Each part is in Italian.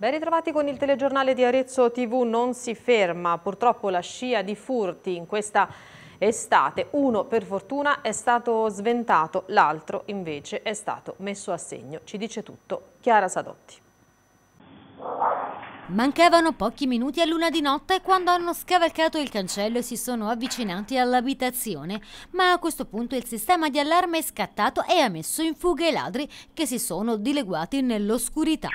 Ben ritrovati con il telegiornale di Arezzo TV non si ferma, purtroppo la scia di furti in questa estate, uno per fortuna è stato sventato, l'altro invece è stato messo a segno, ci dice tutto Chiara Sadotti. Mancavano pochi minuti a luna di notte quando hanno scavalcato il cancello e si sono avvicinati all'abitazione, ma a questo punto il sistema di allarme è scattato e ha messo in fuga i ladri che si sono dileguati nell'oscurità.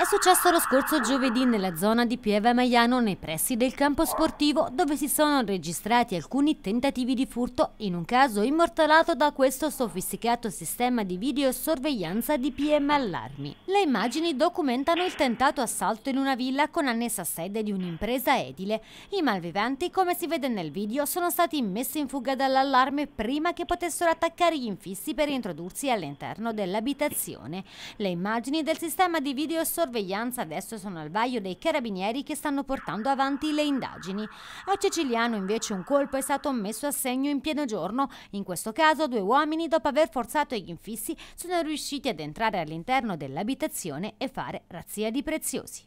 È successo lo scorso giovedì nella zona di Pieve Maiano, nei pressi del campo sportivo, dove si sono registrati alcuni tentativi di furto, in un caso immortalato da questo sofisticato sistema di videosorveglianza di PM Allarmi. Le immagini documentano il tentato assalto in una villa con annessa sede di un'impresa edile. I malviventi, come si vede nel video, sono stati messi in fuga dall'allarme prima che potessero attaccare gli infissi per introdursi all'interno dell'abitazione. Le immagini del sistema di videosorveglianza sorveglianza adesso sono al vaglio dei carabinieri che stanno portando avanti le indagini. A Ceciliano invece un colpo è stato messo a segno in pieno giorno. In questo caso due uomini, dopo aver forzato gli infissi, sono riusciti ad entrare all'interno dell'abitazione e fare razzia di preziosi.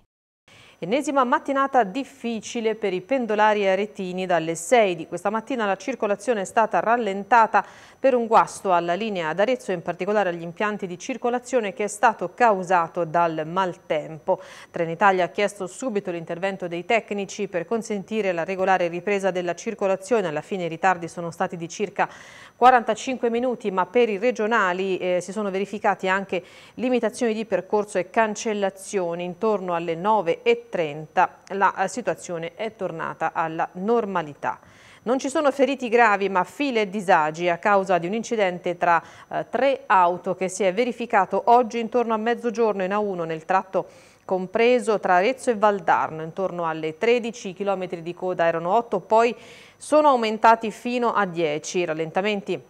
Ennesima mattinata difficile per i pendolari aretini dalle 6 di questa mattina la circolazione è stata rallentata per un guasto alla linea ad Arezzo, in particolare agli impianti di circolazione che è stato causato dal maltempo. Trenitalia ha chiesto subito l'intervento dei tecnici per consentire la regolare ripresa della circolazione. Alla fine i ritardi sono stati di circa 45 minuti, ma per i regionali eh, si sono verificati anche limitazioni di percorso e cancellazioni. Intorno alle 9.30 20.30 la eh, situazione è tornata alla normalità. Non ci sono feriti gravi ma file e disagi a causa di un incidente tra eh, tre auto che si è verificato oggi intorno a mezzogiorno in A1 nel tratto compreso tra Arezzo e Valdarno, intorno alle 13 km di coda erano 8, poi sono aumentati fino a 10 rallentamenti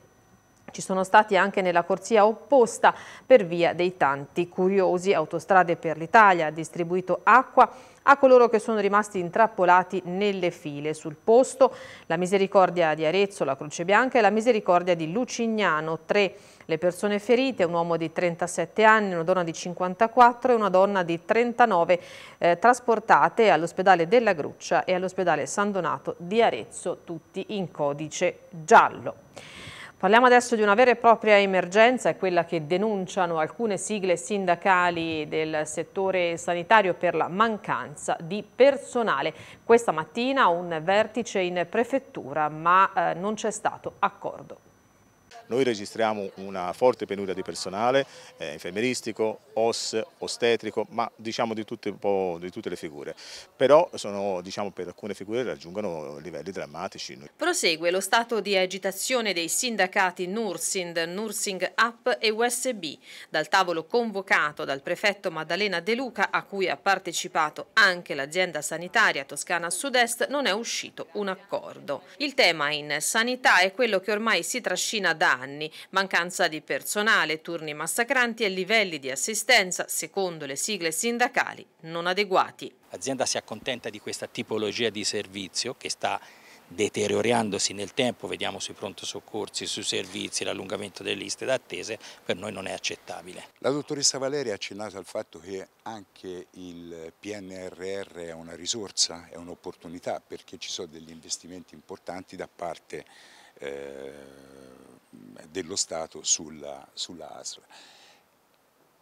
ci sono stati anche nella corsia opposta per via dei tanti curiosi. Autostrade per l'Italia ha distribuito acqua a coloro che sono rimasti intrappolati nelle file. Sul posto la misericordia di Arezzo, la Croce Bianca e la misericordia di Lucignano. Tre le persone ferite, un uomo di 37 anni, una donna di 54 e una donna di 39 eh, trasportate all'ospedale della Gruccia e all'ospedale San Donato di Arezzo, tutti in codice giallo. Parliamo adesso di una vera e propria emergenza, è quella che denunciano alcune sigle sindacali del settore sanitario per la mancanza di personale. Questa mattina un vertice in prefettura, ma eh, non c'è stato accordo. Noi registriamo una forte penuria di personale eh, infermieristico, OS, ostetrico, ma diciamo di tutte, di tutte le figure. Però sono, diciamo, per alcune figure raggiungono livelli drammatici. Prosegue lo stato di agitazione dei sindacati Nursind, Nursing App e USB. Dal tavolo convocato dal prefetto Maddalena De Luca, a cui ha partecipato anche l'azienda sanitaria toscana Sud-Est, non è uscito un accordo. Il tema in sanità è quello che ormai si trascina da anni, mancanza di personale, turni massacranti e livelli di assistenza, secondo le sigle sindacali, non adeguati. L'azienda si accontenta di questa tipologia di servizio che sta deteriorandosi nel tempo, vediamo sui pronto soccorsi, sui servizi, l'allungamento delle liste d'attese, per noi non è accettabile. La dottoressa Valeria ha accennato al fatto che anche il PNRR è una risorsa, è un'opportunità perché ci sono degli investimenti importanti da parte eh, dello Stato sulla, sulla ASL.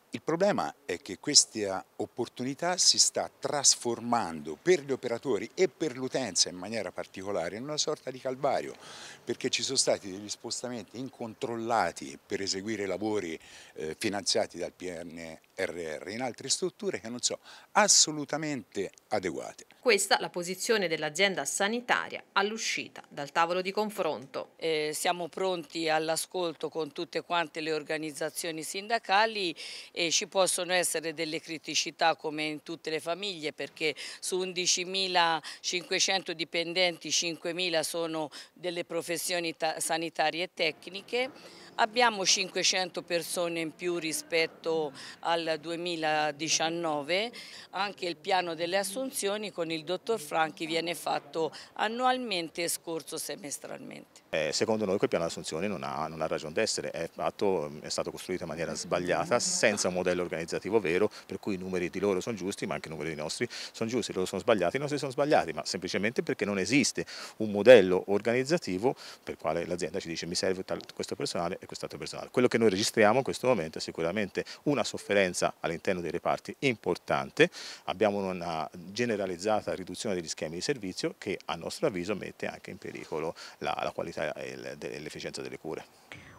Il problema è che questa opportunità si sta trasformando per gli operatori e per l'utenza in maniera particolare in una sorta di calvario, perché ci sono stati degli spostamenti incontrollati per eseguire lavori eh, finanziati dal PNR RR in altre strutture che non sono assolutamente adeguate. Questa è la posizione dell'azienda sanitaria all'uscita dal tavolo di confronto. Eh, siamo pronti all'ascolto con tutte quante le organizzazioni sindacali e ci possono essere delle criticità come in tutte le famiglie perché su 11.500 dipendenti 5.000 sono delle professioni sanitarie e tecniche Abbiamo 500 persone in più rispetto al 2019, anche il piano delle assunzioni con il dottor Franchi viene fatto annualmente e scorso semestralmente. Eh, secondo noi quel piano di assunzione non ha, non ha ragione d'essere, è, è, stato costruito in maniera sbagliata, senza un modello organizzativo vero, per cui i numeri di loro sono giusti, ma anche i numeri dei nostri sono giusti, loro sono sbagliati, i nostri sono sbagliati, ma semplicemente perché non esiste un modello organizzativo per il quale l'azienda ci dice mi serve questo personale e quest'altro personale. Quello che noi registriamo in questo momento è sicuramente una sofferenza all'interno dei reparti importante, abbiamo una generalizzata riduzione degli schemi di servizio che a nostro avviso mette anche in pericolo la, la qualità cresca e l'efficienza delle cure.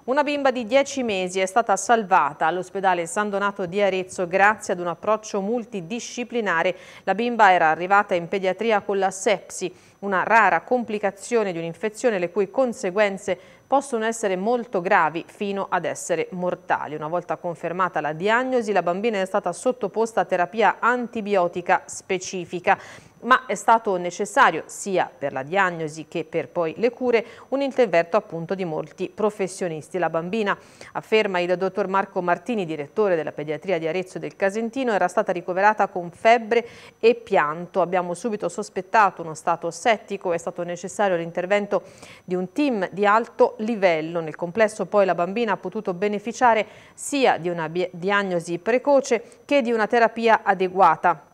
Una bimba di 10 mesi è stata salvata all'ospedale San Donato di Arezzo grazie ad un approccio multidisciplinare. La bimba era arrivata in pediatria con la sepsi, una rara complicazione di un'infezione le cui conseguenze possono essere molto gravi fino ad essere mortali. Una volta confermata la diagnosi, la bambina è stata sottoposta a terapia antibiotica specifica ma è stato necessario sia per la diagnosi che per poi le cure un intervento appunto di molti professionisti. La bambina, afferma il dottor Marco Martini, direttore della pediatria di Arezzo del Casentino, era stata ricoverata con febbre e pianto. Abbiamo subito sospettato uno stato settico, è stato necessario l'intervento di un team di alto livello. Nel complesso poi la bambina ha potuto beneficiare sia di una diagnosi precoce che di una terapia adeguata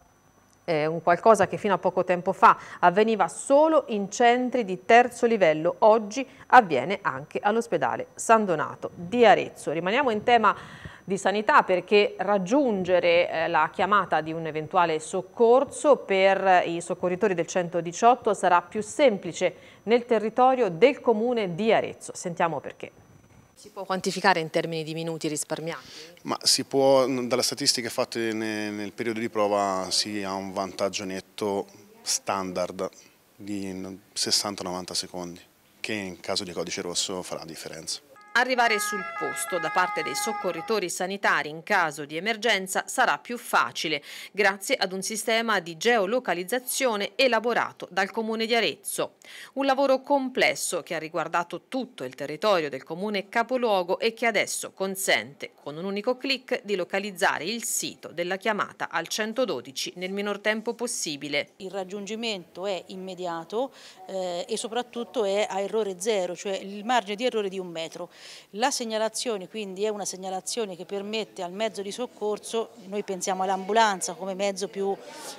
eh, un qualcosa che fino a poco tempo fa avveniva solo in centri di terzo livello, oggi avviene anche all'ospedale San Donato di Arezzo. Rimaniamo in tema di sanità perché raggiungere eh, la chiamata di un eventuale soccorso per eh, i soccorritori del 118 sarà più semplice nel territorio del comune di Arezzo. Sentiamo perché. Si può quantificare in termini di minuti risparmiati? Ma si può, dalle statistiche fatte nel, nel periodo di prova si ha un vantaggio netto standard di 60-90 secondi, che in caso di codice rosso farà la differenza. Arrivare sul posto da parte dei soccorritori sanitari in caso di emergenza sarà più facile grazie ad un sistema di geolocalizzazione elaborato dal Comune di Arezzo. Un lavoro complesso che ha riguardato tutto il territorio del Comune capoluogo e che adesso consente con un unico clic di localizzare il sito della chiamata al 112 nel minor tempo possibile. Il raggiungimento è immediato eh, e soprattutto è a errore zero, cioè il margine di errore di un metro. La segnalazione quindi è una segnalazione che permette al mezzo di soccorso, noi pensiamo all'ambulanza come mezzo più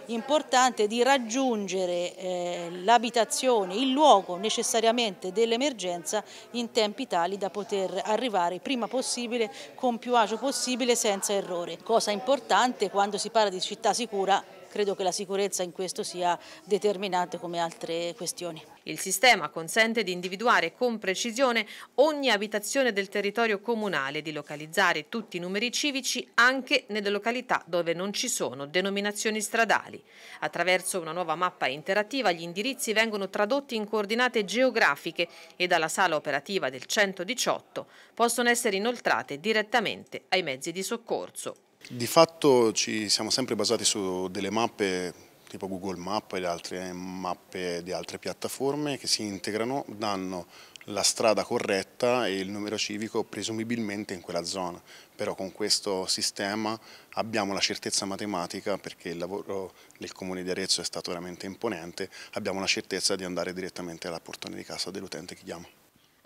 importante, di raggiungere eh, l'abitazione, il luogo necessariamente dell'emergenza in tempi tali da poter arrivare prima possibile, con più agio possibile, senza errore. Cosa importante quando si parla di città sicura credo che la sicurezza in questo sia determinante come altre questioni. Il sistema consente di individuare con precisione ogni abitazione del territorio comunale, di localizzare tutti i numeri civici anche nelle località dove non ci sono denominazioni stradali. Attraverso una nuova mappa interattiva gli indirizzi vengono tradotti in coordinate geografiche e dalla sala operativa del 118 possono essere inoltrate direttamente ai mezzi di soccorso. Di fatto ci siamo sempre basati su delle mappe tipo Google Map e altre mappe di altre piattaforme che si integrano, danno la strada corretta e il numero civico presumibilmente in quella zona, però con questo sistema abbiamo la certezza matematica perché il lavoro del Comune di Arezzo è stato veramente imponente, abbiamo la certezza di andare direttamente alla portone di casa dell'utente che chiama.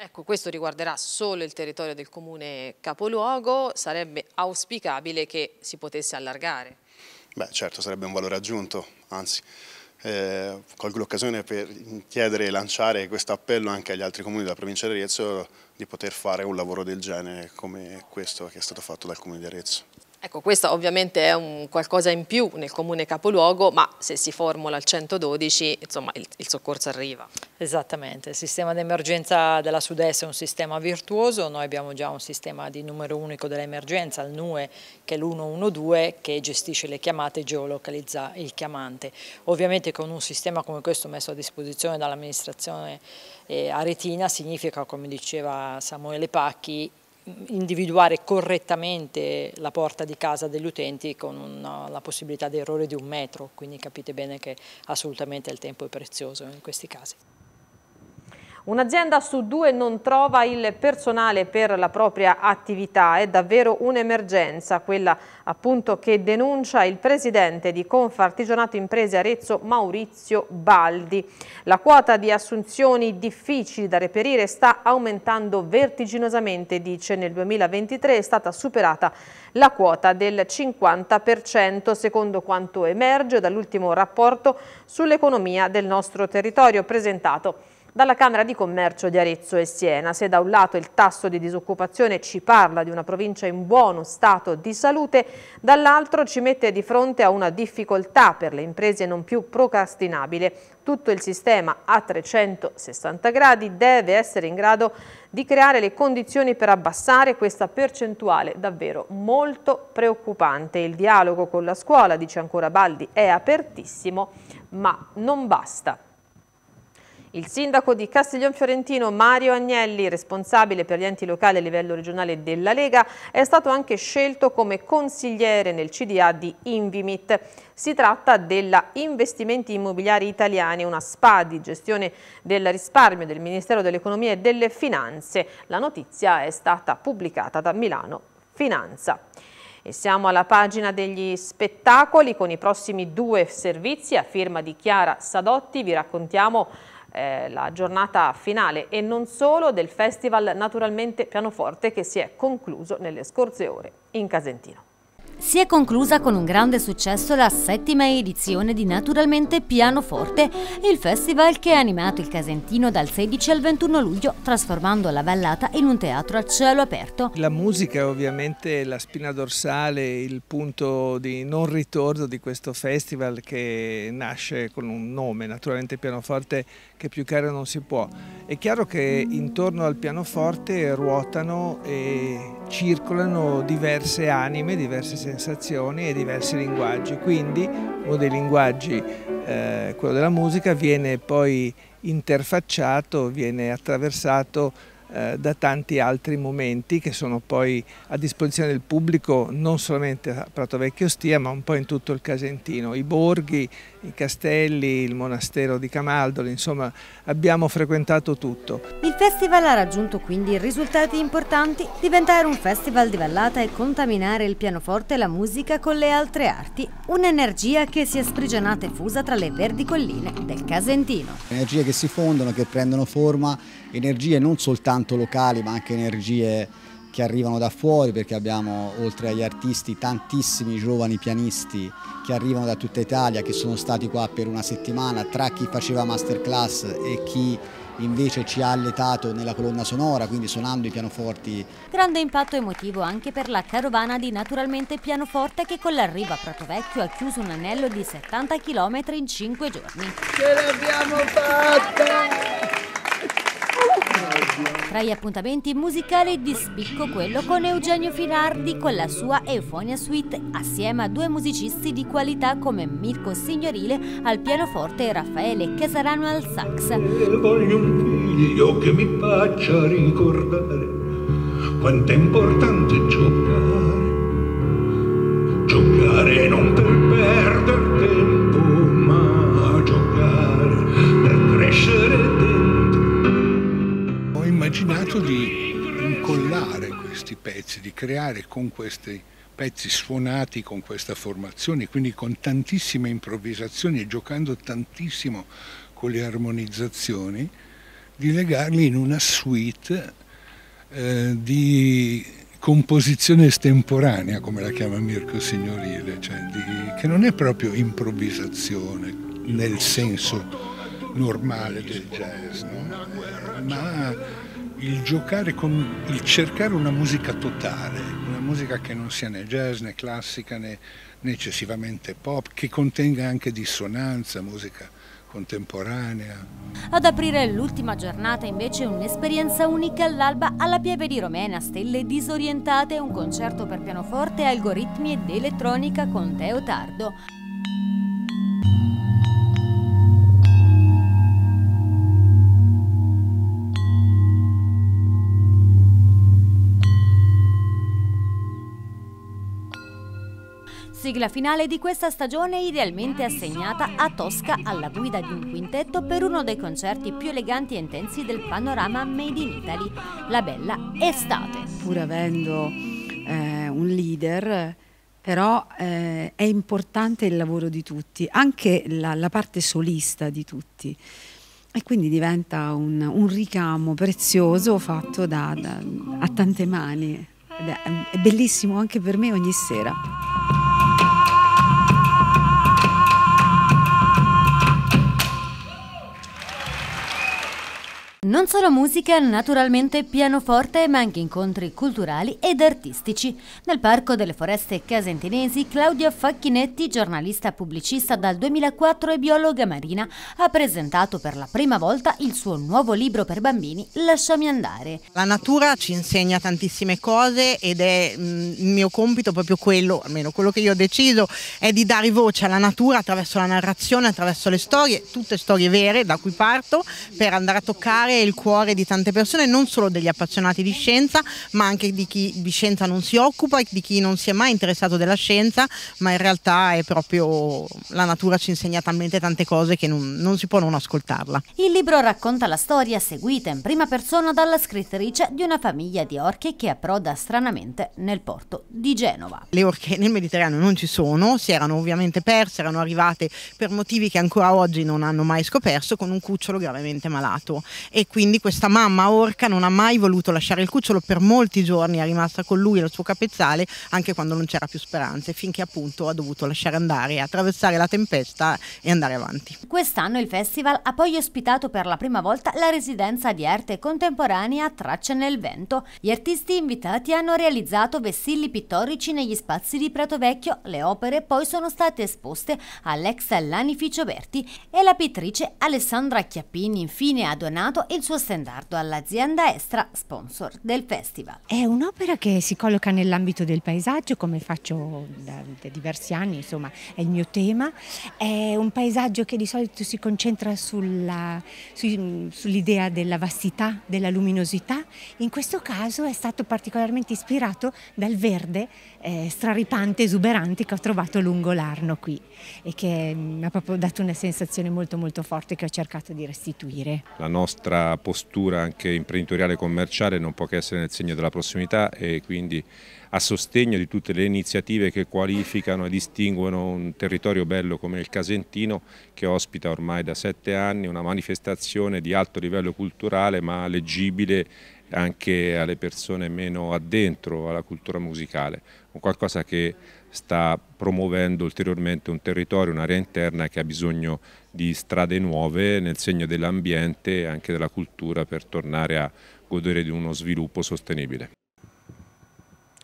Ecco, questo riguarderà solo il territorio del comune capoluogo, sarebbe auspicabile che si potesse allargare. Beh certo, sarebbe un valore aggiunto, anzi eh, colgo l'occasione per chiedere e lanciare questo appello anche agli altri comuni della provincia di Arezzo di poter fare un lavoro del genere come questo che è stato fatto dal comune di Arezzo. Ecco, questo ovviamente è un qualcosa in più nel comune capoluogo, ma se si formula il 112, insomma, il, il soccorso arriva. Esattamente, il sistema d'emergenza della Sud-Est è un sistema virtuoso, noi abbiamo già un sistema di numero unico dell'emergenza, il NUE, che è l'112, che gestisce le chiamate e geolocalizza il chiamante. Ovviamente con un sistema come questo messo a disposizione dall'amministrazione eh, aretina significa, come diceva Samuele Pacchi, individuare correttamente la porta di casa degli utenti con una, la possibilità di errore di un metro, quindi capite bene che assolutamente il tempo è prezioso in questi casi. Un'azienda su due non trova il personale per la propria attività, è davvero un'emergenza, quella appunto che denuncia il presidente di Confartigianato Imprese Arezzo Maurizio Baldi. La quota di assunzioni difficili da reperire sta aumentando vertiginosamente, dice nel 2023 è stata superata la quota del 50% secondo quanto emerge dall'ultimo rapporto sull'economia del nostro territorio presentato dalla Camera di Commercio di Arezzo e Siena. Se da un lato il tasso di disoccupazione ci parla di una provincia in buono stato di salute, dall'altro ci mette di fronte a una difficoltà per le imprese non più procrastinabile. Tutto il sistema a 360 gradi deve essere in grado di creare le condizioni per abbassare questa percentuale davvero molto preoccupante. Il dialogo con la scuola, dice ancora Baldi, è apertissimo ma non basta. Il sindaco di Castiglione Fiorentino Mario Agnelli, responsabile per gli enti locali a livello regionale della Lega, è stato anche scelto come consigliere nel CDA di Invimit. Si tratta della Investimenti Immobiliari Italiani, una SPA di gestione del risparmio del Ministero dell'Economia e delle Finanze. La notizia è stata pubblicata da Milano Finanza. E siamo alla pagina degli spettacoli con i prossimi due servizi a firma di Chiara Sadotti. Vi raccontiamo eh, la giornata finale e non solo del Festival Naturalmente Pianoforte che si è concluso nelle scorse ore in Casentino si è conclusa con un grande successo la settima edizione di Naturalmente Pianoforte, il festival che ha animato il Casentino dal 16 al 21 luglio, trasformando la ballata in un teatro a cielo aperto. La musica è ovviamente la spina dorsale, il punto di non ritorno di questo festival che nasce con un nome, Naturalmente Pianoforte, che più caro non si può. È chiaro che intorno al pianoforte ruotano e circolano diverse anime, diverse sensazioni sensazioni e diversi linguaggi, quindi uno dei linguaggi, eh, quello della musica, viene poi interfacciato, viene attraversato eh, da tanti altri momenti che sono poi a disposizione del pubblico non solamente a Prato Vecchio Stia ma un po' in tutto il Casentino, i borghi, i castelli, il monastero di Camaldoli, insomma abbiamo frequentato tutto. Il festival ha raggiunto quindi risultati importanti, diventare un festival di vallata e contaminare il pianoforte e la musica con le altre arti, un'energia che si è sprigionata e fusa tra le verdi colline del Casentino. Energie che si fondono, che prendono forma, energie non soltanto locali ma anche energie che arrivano da fuori perché abbiamo oltre agli artisti tantissimi giovani pianisti che arrivano da tutta Italia che sono stati qua per una settimana tra chi faceva masterclass e chi invece ci ha alletato nella colonna sonora, quindi suonando i pianoforti. Grande impatto emotivo anche per la carovana di Naturalmente Pianoforte che con l'arrivo a Pratovecchio ha chiuso un anello di 70 km in 5 giorni. Ce l'abbiamo fatta! Tra gli appuntamenti musicali di spicco quello con Eugenio Finardi con la sua Eufonia Suite assieme a due musicisti di qualità come Mirko Signorile al pianoforte e Raffaele Casarano al sax. E voglio un figlio che mi faccia ricordare quanto è importante giocare. Giocare non per perdere tempo, ma giocare per crescere tempo immaginato di incollare questi pezzi, di creare con questi pezzi suonati con questa formazione, quindi con tantissime improvvisazioni e giocando tantissimo con le armonizzazioni, di legarli in una suite eh, di composizione estemporanea, come la chiama Mirko Signorile, cioè di, che non è proprio improvvisazione nel senso normale del jazz, no? eh, ma il giocare con il cercare una musica totale, una musica che non sia né jazz né classica né, né eccessivamente pop, che contenga anche dissonanza, musica contemporanea. Ad aprire l'ultima giornata invece un'esperienza unica all'alba alla Pieve di Romena, Stelle disorientate, un concerto per pianoforte, algoritmi ed elettronica con Teo Tardo. Sigla finale di questa stagione idealmente assegnata a Tosca alla guida di un quintetto per uno dei concerti più eleganti e intensi del panorama Made in Italy, la bella estate. Pur avendo eh, un leader, però eh, è importante il lavoro di tutti, anche la, la parte solista di tutti e quindi diventa un, un ricamo prezioso fatto da, da, a tante mani. Ed è, è bellissimo anche per me ogni sera. Non solo musica, naturalmente pianoforte, ma anche incontri culturali ed artistici. Nel Parco delle Foreste Casentinesi, Claudio Facchinetti, giornalista pubblicista dal 2004 e biologa marina, ha presentato per la prima volta il suo nuovo libro per bambini, Lasciami andare. La natura ci insegna tantissime cose ed è mm, il mio compito proprio quello, almeno quello che io ho deciso, è di dare voce alla natura attraverso la narrazione, attraverso le storie, tutte storie vere da cui parto, per andare a toccare toccare il cuore di tante persone, non solo degli appassionati di scienza, ma anche di chi di scienza non si occupa e di chi non si è mai interessato della scienza, ma in realtà è proprio la natura ci insegna talmente tante cose che non, non si può non ascoltarla. Il libro racconta la storia seguita in prima persona dalla scrittrice di una famiglia di orche che approda stranamente nel porto di Genova. Le orche nel Mediterraneo non ci sono, si erano ovviamente perse, erano arrivate per motivi che ancora oggi non hanno mai scoperto, con un cucciolo gravemente malato. E e quindi questa mamma orca non ha mai voluto lasciare il cucciolo per molti giorni, è rimasta con lui e il suo capezzale anche quando non c'era più speranze, finché appunto ha dovuto lasciare andare, attraversare la tempesta e andare avanti. Quest'anno il festival ha poi ospitato per la prima volta la residenza di arte contemporanea Tracce nel vento. Gli artisti invitati hanno realizzato vessilli pittorici negli spazi di Prato Vecchio, le opere poi sono state esposte all'ex Lanificio Berti e la pittrice Alessandra Chiappini infine ha donato il suo standard all'azienda Estra, sponsor del festival. È un'opera che si colloca nell'ambito del paesaggio, come faccio da, da, diversi anni, insomma, è il mio tema. È un paesaggio che di solito si concentra sull'idea su, sull della vastità, della luminosità. In questo caso è stato particolarmente ispirato dal verde eh, straripante, esuberante che ho trovato lungo l'Arno qui e che mm, mi ha proprio dato una sensazione molto molto forte che ho cercato di restituire. La nostra postura anche imprenditoriale e commerciale non può che essere nel segno della prossimità e quindi a sostegno di tutte le iniziative che qualificano e distinguono un territorio bello come il Casentino che ospita ormai da sette anni una manifestazione di alto livello culturale ma leggibile anche alle persone meno addentro alla cultura musicale, un qualcosa che sta promuovendo ulteriormente un territorio, un'area interna che ha bisogno di strade nuove nel segno dell'ambiente e anche della cultura per tornare a godere di uno sviluppo sostenibile.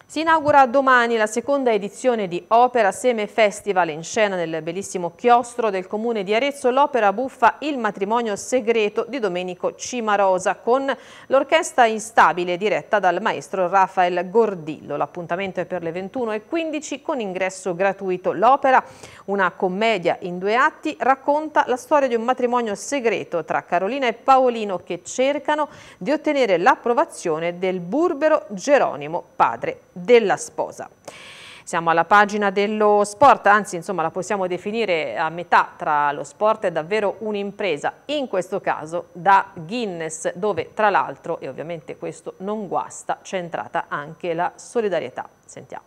Si inaugura domani la seconda edizione di Opera Seme Festival in scena nel bellissimo chiostro del comune di Arezzo l'opera buffa Il matrimonio segreto di Domenico Cimarosa con l'orchestra instabile diretta dal maestro Rafael Gordillo. L'appuntamento è per le 21.15 con ingresso gratuito. L'opera, una commedia in due atti, racconta la storia di un matrimonio segreto tra Carolina e Paolino che cercano di ottenere l'approvazione del burbero Geronimo, padre della sposa. Siamo alla pagina dello sport, anzi insomma la possiamo definire a metà tra lo sport e davvero un'impresa, in questo caso da Guinness, dove tra l'altro, e ovviamente questo non guasta, c'è entrata anche la solidarietà. Sentiamo.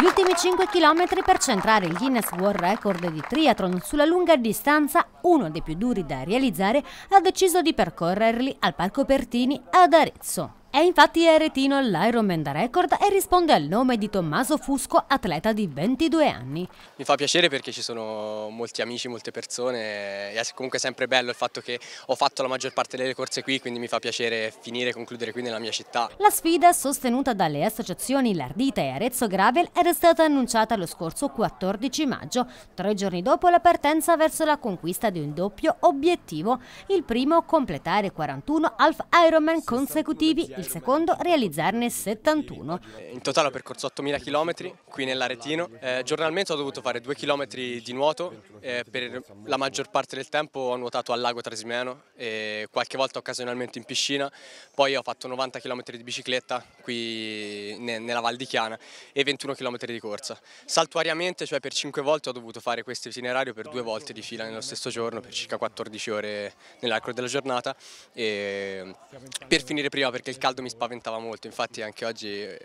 Gli ultimi 5 km per centrare il Guinness World Record di triathlon sulla lunga distanza, uno dei più duri da realizzare, ha deciso di percorrerli al Parco Pertini ad Arezzo. È infatti eretino all'Ironman da record e risponde al nome di Tommaso Fusco, atleta di 22 anni. Mi fa piacere perché ci sono molti amici, molte persone, e è comunque sempre bello il fatto che ho fatto la maggior parte delle corse qui, quindi mi fa piacere finire e concludere qui nella mia città. La sfida, sostenuta dalle associazioni Lardita e Arezzo Gravel, era stata annunciata lo scorso 14 maggio, tre giorni dopo la partenza verso la conquista di un doppio obiettivo, il primo completare 41 half Ironman consecutivi il secondo realizzarne 71. In totale ho percorso 8.000 km qui nell'Aretino, eh, giornalmente ho dovuto fare 2 km di nuoto, eh, per la maggior parte del tempo ho nuotato al lago Trasimeno e qualche volta occasionalmente in piscina, poi ho fatto 90 km di bicicletta qui ne, nella Val di Chiana e 21 km di corsa. Saltuariamente, cioè per 5 volte ho dovuto fare questo itinerario per due volte di fila nello stesso giorno per circa 14 ore nell'arco della giornata e per finire prima perché il caldo mi spaventava molto, infatti anche oggi eh,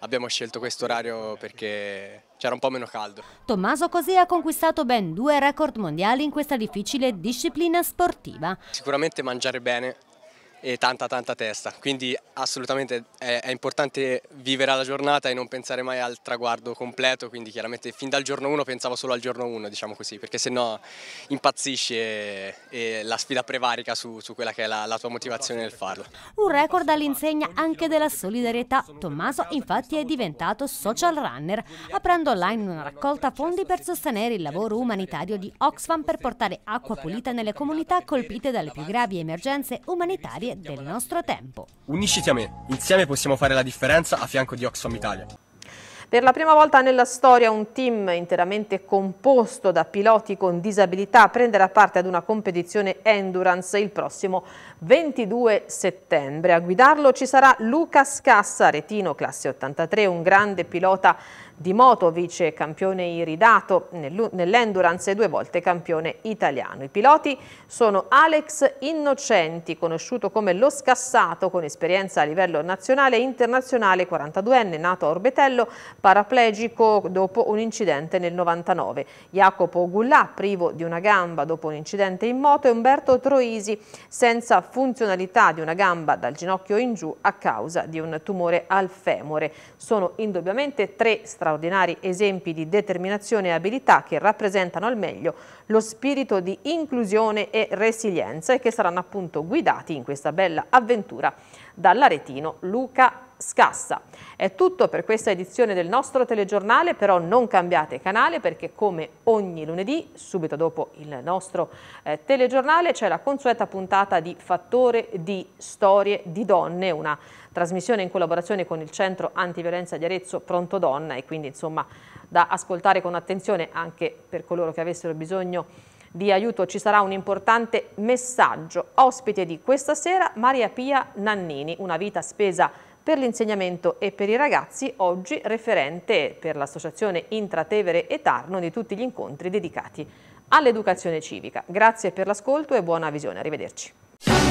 abbiamo scelto questo orario perché c'era un po' meno caldo. Tommaso Così ha conquistato ben due record mondiali in questa difficile disciplina sportiva. Sicuramente mangiare bene, e tanta tanta testa, quindi assolutamente è, è, importante vivere alla giornata e non pensare mai al traguardo completo, quindi chiaramente fin dal giorno 1 pensavo solo al giorno 1, diciamo così, perché sennò impazzisci e, e la sfida prevarica su, su quella che è la, la tua motivazione nel farlo. Un record all'insegna anche della solidarietà, Tommaso infatti è diventato social runner, aprendo online una raccolta fondi per sostenere il lavoro umanitario di Oxfam per portare acqua pulita nelle comunità colpite dalle più gravi emergenze umanitarie storie del nostro tempo. Unisciti a me, insieme possiamo fare la differenza a fianco di Oxfam Italia. Per la prima volta nella storia un team interamente composto da piloti con disabilità prenderà parte ad una competizione endurance il prossimo 22 settembre. A guidarlo ci sarà Luca Scassa, retino classe 83, un grande pilota di moto, vice campione iridato nell'endurance e due volte campione italiano. I piloti sono Alex Innocenti, conosciuto come Lo Scassato, con esperienza a livello nazionale e internazionale, 42enne, nato a Orbetello, paraplegico dopo un incidente nel 99. Jacopo Gullà, privo di una gamba dopo un incidente in moto, e Umberto Troisi, senza funzionalità di una gamba dal ginocchio in giù a causa di un tumore al femore. Sono indubbiamente tre strategie straordinari esempi di determinazione e abilità che rappresentano al meglio lo spirito di inclusione e resilienza e che saranno appunto guidati in questa bella avventura dall'aretino Luca scassa. È tutto per questa edizione del nostro telegiornale, però non cambiate canale perché come ogni lunedì, subito dopo il nostro eh, telegiornale, c'è la consueta puntata di Fattore di Storie di Donne, una trasmissione in collaborazione con il Centro Antiviolenza di Arezzo Pronto Donna e quindi insomma da ascoltare con attenzione anche per coloro che avessero bisogno di aiuto ci sarà un importante messaggio. Ospite di questa sera Maria Pia Nannini, una vita spesa per l'insegnamento e per i ragazzi, oggi referente per l'Associazione Intratevere e Tarno di tutti gli incontri dedicati all'educazione civica. Grazie per l'ascolto e buona visione, arrivederci.